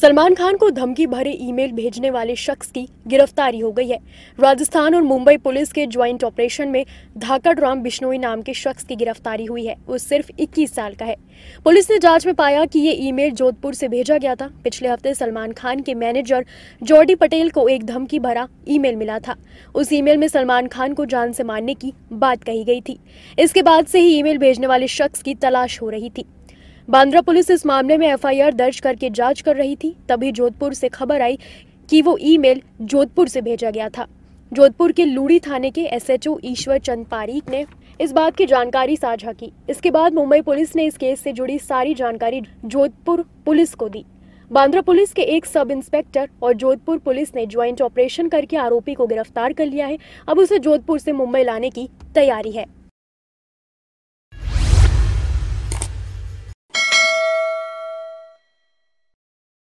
सलमान खान को धमकी भरे ईमेल भेजने वाले शख्स की गिरफ्तारी हो गई है राजस्थान और मुंबई पुलिस के ज्वाइंट ऑपरेशन में धाकड़ राम बिश्नोई नाम के शख्स की गिरफ्तारी हुई है वो सिर्फ 21 साल का है पुलिस ने जांच में पाया कि ये ईमेल जोधपुर से भेजा गया था पिछले हफ्ते सलमान खान के मैनेजर जॉर्डी पटेल को एक धमकी भरा ई मिला था उस ई में सलमान खान को जान से मारने की बात कही गई थी इसके बाद से ही ईमेल भेजने वाले शख्स की तलाश हो रही थी बांद्रा पुलिस इस मामले में एफआईआर दर्ज करके जांच कर रही थी तभी जोधपुर से खबर आई कि वो ईमेल जोधपुर से भेजा गया था जोधपुर के लूड़ी थाने के एसएचओ ईश्वर चंद पारीक ने इस बात की जानकारी साझा की इसके बाद मुंबई पुलिस ने इस केस से जुड़ी सारी जानकारी जोधपुर पुलिस को दी बांद्रा पुलिस के एक सब इंस्पेक्टर और जोधपुर पुलिस ने ज्वाइंट ऑपरेशन करके आरोपी को गिरफ्तार कर लिया है अब उसे जोधपुर से मुंबई लाने की तैयारी है